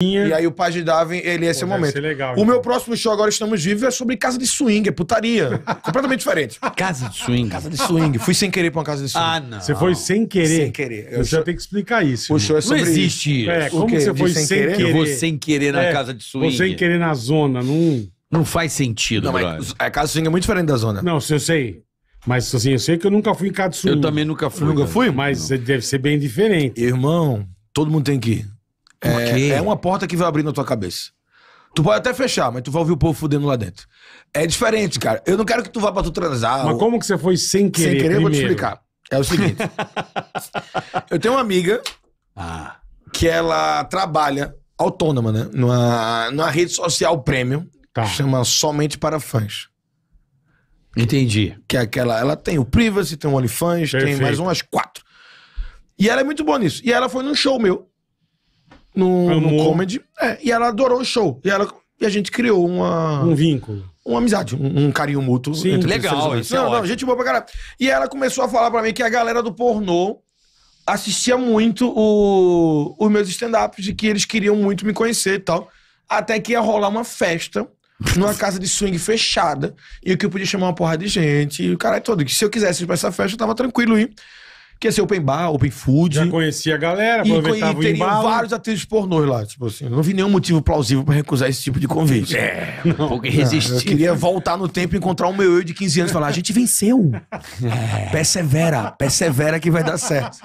E aí o de Davi ele é esse Pô, é o momento. Legal, o então. meu próximo show agora estamos vivos é sobre casa de swing, é putaria, completamente diferente. Casa de swing. Casa de swing. Fui sem querer para uma casa de swing. Ah, não. Você foi sem querer. Sem querer. Eu você show... tem que explicar isso. O show é sobre não existe é, isso. É, como você foi sem, sem querer? querer? Eu vou sem querer na é, casa de swing. Vou sem querer na zona, não não faz sentido, Não, brother. mas a casa de swing é muito diferente da zona. Não, eu sei. Mas assim, eu sei que eu nunca fui em casa de swing. Eu também nunca fui. Nunca fui? Mas não. deve ser bem diferente. Irmão, todo mundo tem que ir. É, é, uma porta que vai abrir na tua cabeça. Tu pode até fechar, mas tu vai ouvir o povo fudendo lá dentro. É diferente, cara. Eu não quero que tu vá pra tu transar. Mas ou... como que você foi sem querer? Sem querer, primeiro. eu vou te explicar. É o seguinte. eu tenho uma amiga ah. que ela trabalha autônoma, né? Numa, numa rede social premium. Tá. Que chama Somente para Fãs. Entendi. Que é aquela. Ela tem o Privacy, tem o OnlyFans, Perfeito. tem mais umas quatro. E ela é muito boa nisso. E ela foi num show meu no, no comedy. É, e ela adorou o show. E, ela, e a gente criou uma. Um vínculo. Uma amizade, um, um carinho mútuo. Sim, entre legal. Isso é não, é não, ótimo. gente boa pra caralho. E ela começou a falar pra mim que a galera do pornô assistia muito o, os meus stand-ups e que eles queriam muito me conhecer e tal. Até que ia rolar uma festa numa casa de swing fechada e que eu podia chamar uma porra de gente e o cara é todo. Que se eu quisesse ir pra essa festa, eu tava tranquilo, hein? Que Porque assim, open bar, open food. Já conhecia a galera, aproveitava e, e teriam vários atrizes pornôs lá. Tipo assim, não vi nenhum motivo plausível para recusar esse tipo de convite. É, não, um pouco irresistível. Eu queria voltar no tempo e encontrar o meu eu de 15 anos e falar: a gente venceu. É. Persevera, persevera que vai dar certo.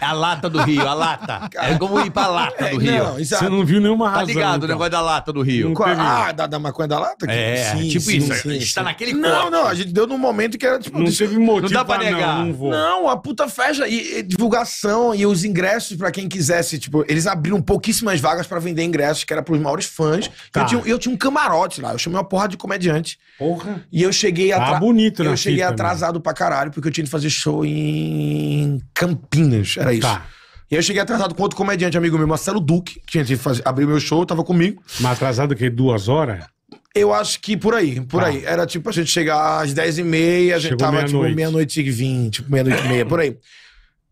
É a lata do Rio, a lata. É como ir pra lata do é, Rio. É, não, Você não viu nenhuma tá razão. Tá ligado então. o negócio da lata do Rio. Qual, ah, da, da maconha da lata? É, sim, tipo sim, isso. Sim, a gente tá sim. tá naquele Não, não, a gente deu num momento que era tipo. Não teve motivo. Não dá pra negar. não, não vou. Não, não, a puta festa. E, e divulgação e os ingressos para quem quisesse. Tipo, eles abriram pouquíssimas vagas para vender ingressos, que era pros maiores fãs. Tá. Eu, tinha, eu tinha um camarote lá. Eu chamei uma porra de comediante. Porra. E eu cheguei tá atrasado. Ah, bonito, né, Eu cheguei né? atrasado né? pra caralho, porque eu tinha de fazer show em Campinas. Era isso. Tá. E eu cheguei atrasado com outro comediante amigo meu, Marcelo Duque, que tinha de fazer, abrir meu show, tava comigo. Mas atrasado que duas horas? Eu acho que por aí, por tá. aí. Era tipo a gente chegar às 10h30, a gente Chegou tava meia tipo meia-noite e 20, tipo, meia-noite e meia, por aí.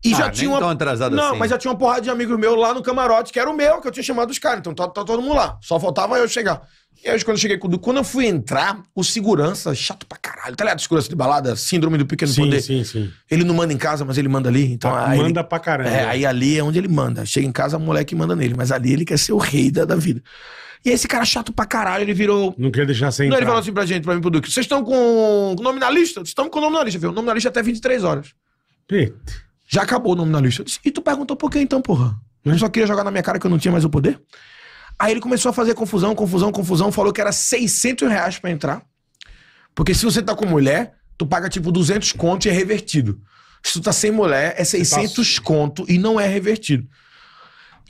E ah, já tinha uma. Tão atrasado não, assim. mas já tinha uma porrada de amigo meu lá no camarote, que era o meu, que eu tinha chamado os caras. Então tá, tá, todo mundo lá. Só faltava eu chegar. E aí, quando eu cheguei, quando, quando eu fui entrar, o segurança, chato pra caralho, tá ligado? Segurança de balada, síndrome do pequeno sim, poder. Sim, sim, Ele não manda em casa, mas ele manda ali. Então, ah, aí manda ele, pra caralho. É, aí ali é onde ele manda. Chega em casa, o moleque manda nele, mas ali ele quer ser o rei da, da vida. E esse cara chato pra caralho, ele virou. Não queria deixar sem. Não, ele falou assim pra gente, pra mim, pro Duque: vocês estão com nome na lista? Vocês estão com nome na lista, viu? Nome na lista é até 23 horas. Pete. Já acabou o nome na lista. Disse, e tu perguntou por quê então, porra? Né? Eu só queria jogar na minha cara que eu não tinha mais o poder? Aí ele começou a fazer confusão, confusão, confusão, falou que era 600 reais pra entrar. Porque se você tá com mulher, tu paga tipo 200 conto e é revertido. Se tu tá sem mulher, é 600 tá conto e não é revertido.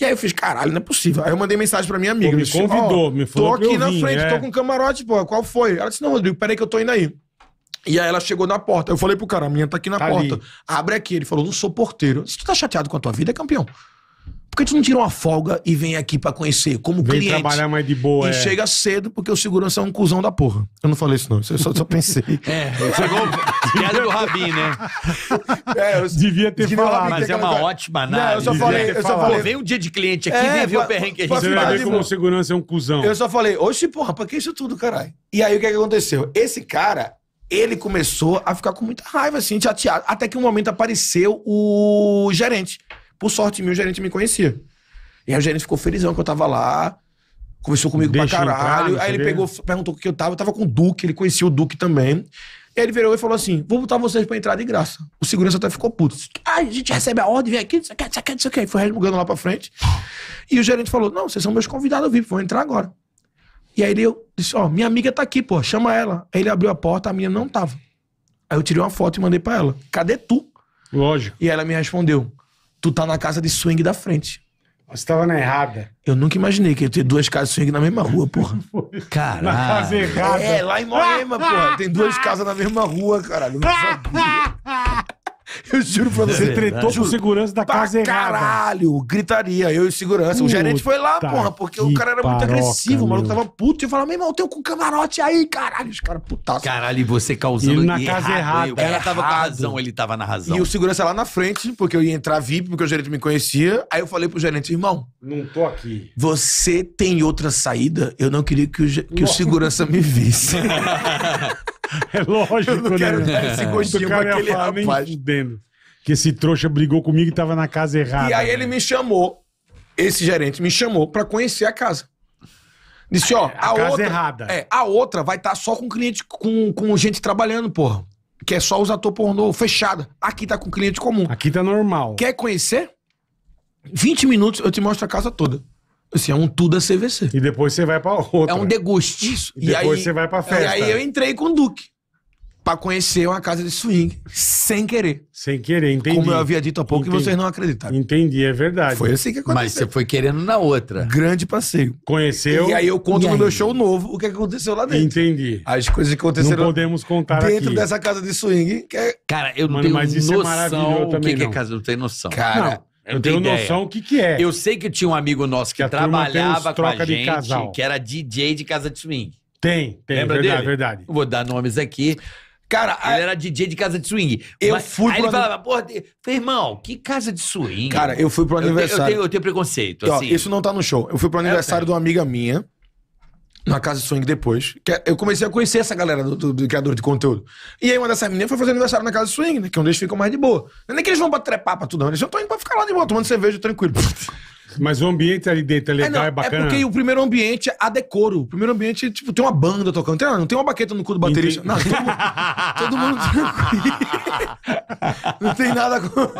E aí eu fiz, caralho, não é possível. Aí eu mandei mensagem pra minha amiga. Pô, me convidou, oh, me falou Tô aqui na vim, frente, é. tô com um camarote, pô, qual foi? Ela disse, não, Rodrigo, peraí que eu tô indo aí. E aí ela chegou na porta. Eu falei pro cara, a minha tá aqui na tá porta. Ali. Abre aqui. Ele falou, não sou porteiro. Se tu tá chateado com a tua vida, é campeão. Por que tu não tira uma folga e vem aqui para conhecer como vem cliente? trabalhar mais de boa. E é. chega cedo porque o segurança é um cuzão da porra. Eu não falei isso não, eu só, só pensei. é, chegou piada do Rabin, né? É, eu devia ter devia falado. Mas é uma ótima análise. Não, eu só falei, eu só falei. Pô, vem um dia de cliente aqui, é, vem ver o perrengue que a gente Você vai ver como o segurança é um cuzão. Eu só falei, oxe, porra, pra que isso tudo, caralho? E aí o que, é que aconteceu? Esse cara, ele começou a ficar com muita raiva, assim, chateado. Até que um momento apareceu o gerente. Por sorte minha, o gerente me conhecia. E aí o gerente ficou felizão que eu tava lá, conversou comigo Deixa pra caralho. Entrar, aí ele pegou, perguntou o que eu tava, eu tava com o Duque, ele conhecia o Duque também. E aí ele virou e falou assim: vou botar vocês pra entrar de graça. O segurança até ficou puto. Ah, a gente recebe a ordem, vem aqui, não sei o que, não sei o que, não sei o que. E foi resmungando lá pra frente. E o gerente falou: não, vocês são meus convidados VIP, vão entrar agora. E aí ele eu disse: ó, oh, minha amiga tá aqui, pô, chama ela. Aí ele abriu a porta, a minha não tava. Aí eu tirei uma foto e mandei pra ela: cadê tu? Lógico. E ela me respondeu: tu tá na casa de swing da frente. Você tava na errada. Eu nunca imaginei que ia ter duas casas de swing na mesma rua, porra. Caralho. Na casa errada. É, lá em Moema, porra. Tem duas casas na mesma rua, caralho. Não sabia. Eu juro pra você. É você tretou com o segurança da casa errada. Caralho, gritaria, eu e o segurança. Puta o gerente foi lá, porra, porque o cara era muito agressivo, o maluco tava puto e falava: meu irmão, tem um camarote aí, caralho. Os caras putaços. Caralho, e você causando ele na casa errada. O cara errado. tava com a razão, ele tava na razão. E o segurança lá na frente, porque eu ia entrar VIP, porque o gerente me conhecia. Aí eu falei pro gerente: irmão, não tô aqui. Você tem outra saída? Eu não queria que o, que o segurança me visse. É lógico, eu não quero né? dar esse gostinho pra aquele rapaz. fudendo, que esse trouxa brigou comigo e tava na casa errada. E aí ele né? me chamou, esse gerente me chamou pra conhecer a casa. Disse, é, ó, a, a casa outra, errada. É, a outra vai estar tá só com cliente, com, com gente trabalhando, porra. Que é só os ator pornô, fechada. Aqui tá com cliente comum. Aqui tá normal. Quer conhecer? 20 minutos eu te mostro a casa toda. Assim, é um tudo a CVC. E depois você vai pra outra. É um deguste. Isso. E, e depois aí, você vai pra festa. E aí eu entrei com o Duque. Pra conhecer uma casa de swing. Sem querer. Sem querer, entendi. Como eu havia dito há pouco entendi. e vocês não acreditaram. Entendi, é verdade. Foi assim que aconteceu. Mas você foi querendo na outra. Grande passeio. Conheceu. E aí eu conto no meu show novo o é que aconteceu lá dentro. Entendi. As coisas que aconteceram. Não podemos contar Dentro aqui. dessa casa de swing. É... Cara, eu não Mano, tenho mas é noção é maravilhoso também. O que, que é casa? Eu não tenho noção. Cara. Não. É, eu tenho ideia. noção o que, que é. Eu sei que tinha um amigo nosso que, que trabalhava com a gente, que era DJ de casa de swing. Tem, tem. Lembra verdade, dele? verdade. Vou dar nomes aqui. Cara, ele era DJ de casa de swing. Eu Mas, fui aí pro. Aí ele falava, porra, de... irmão, que casa de swing? Cara, eu fui pro aniversário. Eu tenho, eu tenho, eu tenho preconceito. Assim. Ó, isso não tá no show. Eu fui pro é, aniversário de uma amiga minha na Casa de Swing depois. Que é, eu comecei a conhecer essa galera do, do, do criador de conteúdo. E aí uma dessas meninas foi fazer aniversário na Casa de Swing, né? Que é onde eles ficam mais de boa. Não é nem que eles vão pra trepar pra tudo, não. Eles já estão indo pra ficar lá de boa, tomando cerveja tranquilo. Mas o ambiente ali dentro é, é legal, é, não, é, é bacana. É porque o primeiro ambiente há é decoro. O primeiro ambiente, tipo, tem uma banda tocando. Ah, não tem uma baqueta no cu do baterista. Não, todo mundo, todo mundo tranquilo. não tem nada com...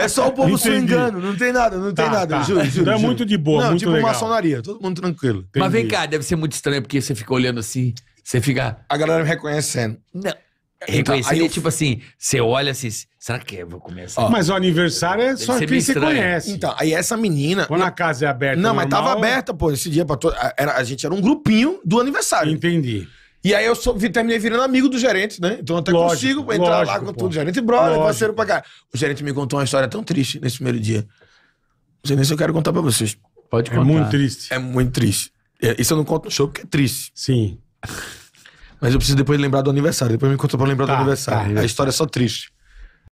é só o povo se swingando. Não tem nada, não tem tá, nada. Tá. Juro, juro, então É muito de boa, não, muito tipo legal. maçonaria. Todo mundo tranquilo. Entendi. Mas vem cá, deve ser muito estranho porque você fica olhando assim... Você fica. A galera me reconhecendo. Não. Tá, Reconhecer então, é tipo assim, você olha assim, será que eu vou começar? mas o aniversário é só quem você conhece. Então, aí essa menina. Quando a casa é aberta. Não, normal, mas tava aberta, pô, esse dia pra todo. Era, a gente era um grupinho do aniversário. Entendi. E aí eu sou, terminei virando amigo do gerente, né? Então até lógico, consigo entrar lógico, lá com pô. tudo. Gerente brother, lógico. parceiro pra cá. O gerente me contou uma história tão triste nesse primeiro dia. Não sei nem se eu quero contar pra vocês. Pode é contar. É muito triste. É muito triste. Isso eu não conto no show porque é triste. Sim. Mas eu preciso depois lembrar do aniversário. Depois me conta pra lembrar tá, do aniversário. Tá. A história é só triste.